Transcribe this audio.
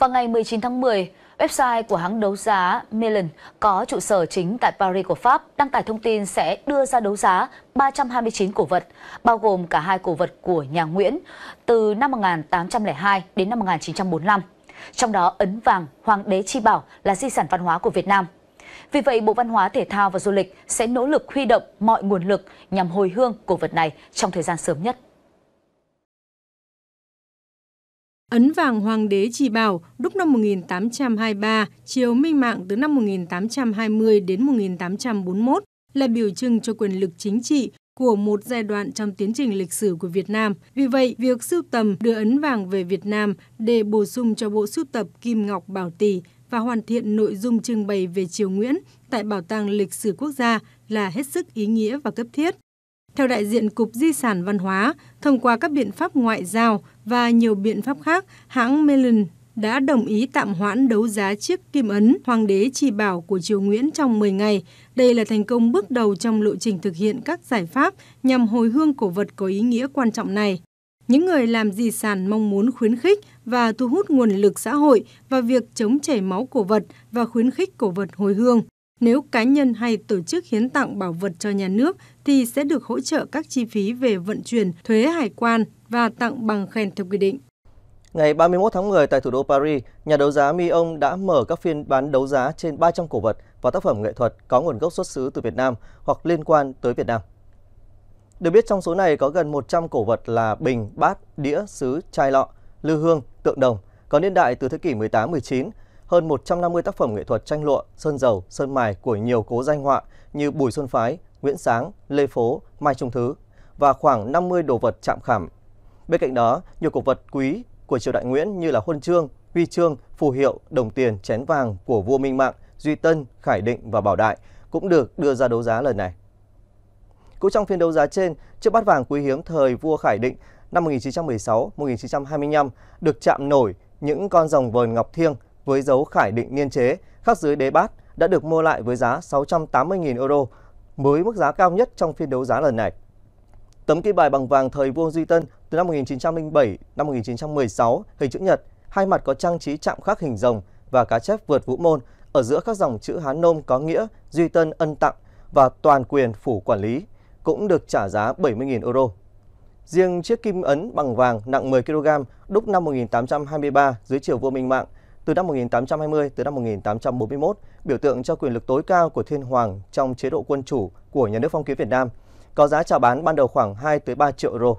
Vào ngày 19 tháng 10, website của hãng đấu giá Melon có trụ sở chính tại Paris của Pháp đăng tải thông tin sẽ đưa ra đấu giá 329 cổ vật, bao gồm cả hai cổ vật của nhà Nguyễn từ năm 1802 đến năm 1945. Trong đó ấn vàng Hoàng đế Chi Bảo là di sản văn hóa của Việt Nam. Vì vậy, Bộ Văn hóa Thể thao và Du lịch sẽ nỗ lực huy động mọi nguồn lực nhằm hồi hương cổ vật này trong thời gian sớm nhất. Ấn vàng hoàng đế chỉ bảo đúc năm 1823, triều Minh Mạng từ năm 1820 đến 1841 là biểu trưng cho quyền lực chính trị của một giai đoạn trong tiến trình lịch sử của Việt Nam. Vì vậy, việc sưu tầm đưa ấn vàng về Việt Nam để bổ sung cho bộ sưu tập Kim Ngọc Bảo Tỷ và hoàn thiện nội dung trưng bày về triều Nguyễn tại Bảo tàng Lịch sử Quốc gia là hết sức ý nghĩa và cấp thiết. Theo đại diện Cục Di sản Văn hóa, thông qua các biện pháp ngoại giao và nhiều biện pháp khác, hãng Mellon đã đồng ý tạm hoãn đấu giá chiếc kim ấn Hoàng đế Trì Bảo của Triều Nguyễn trong 10 ngày. Đây là thành công bước đầu trong lộ trình thực hiện các giải pháp nhằm hồi hương cổ vật có ý nghĩa quan trọng này. Những người làm di sản mong muốn khuyến khích và thu hút nguồn lực xã hội vào việc chống chảy máu cổ vật và khuyến khích cổ vật hồi hương. Nếu cá nhân hay tổ chức hiến tặng bảo vật cho nhà nước thì sẽ được hỗ trợ các chi phí về vận chuyển, thuế hải quan và tặng bằng khen theo quy định. Ngày 31 tháng 10 tại thủ đô Paris, nhà đấu giá Mi Ông đã mở các phiên bán đấu giá trên 300 cổ vật và tác phẩm nghệ thuật có nguồn gốc xuất xứ từ Việt Nam hoặc liên quan tới Việt Nam. Được biết trong số này có gần 100 cổ vật là bình, bát, đĩa, sứ, chai lọ, lư hương, tượng đồng, có niên đại từ thế kỷ 18-19, hơn 150 tác phẩm nghệ thuật tranh lụa, sơn dầu, sơn mài của nhiều cố danh họa như Bùi Xuân Phái, Nguyễn Sáng, Lê Phố, Mai Trung Thứ và khoảng 50 đồ vật chạm khảm. Bên cạnh đó, nhiều cổ vật quý của triều đại Nguyễn như là huân chương, huy chương, phù hiệu, đồng tiền, chén vàng của vua Minh Mạng, Duy Tân, Khải Định và Bảo Đại cũng được đưa ra đấu giá lần này. Cũng trong phiên đấu giá trên, chiếc bát vàng quý hiếm thời vua Khải Định năm 1916-1925 được chạm nổi những con rồng vờn ngọc thiêng với dấu khải định niên chế khắc dưới đế bát đã được mua lại với giá 680.000 euro, mới mức giá cao nhất trong phiên đấu giá lần này. Tấm kim bài bằng vàng thời vua Duy Tân từ năm 1907 năm 1916 hình chữ nhật, hai mặt có trang trí chạm khắc hình rồng và cá chép vượt vũ môn, ở giữa các dòng chữ Hán Nôm có nghĩa Duy Tân ân tặng và toàn quyền phủ quản lý, cũng được trả giá 70.000 euro. Riêng chiếc kim ấn bằng vàng nặng 10 kg đúc năm 1823 dưới triều vua Minh Mạng từ năm 1820 tới năm 1841, biểu tượng cho quyền lực tối cao của thiên hoàng trong chế độ quân chủ của nhà nước phong kiến Việt Nam, có giá chào bán ban đầu khoảng 2 tới 3 triệu euro.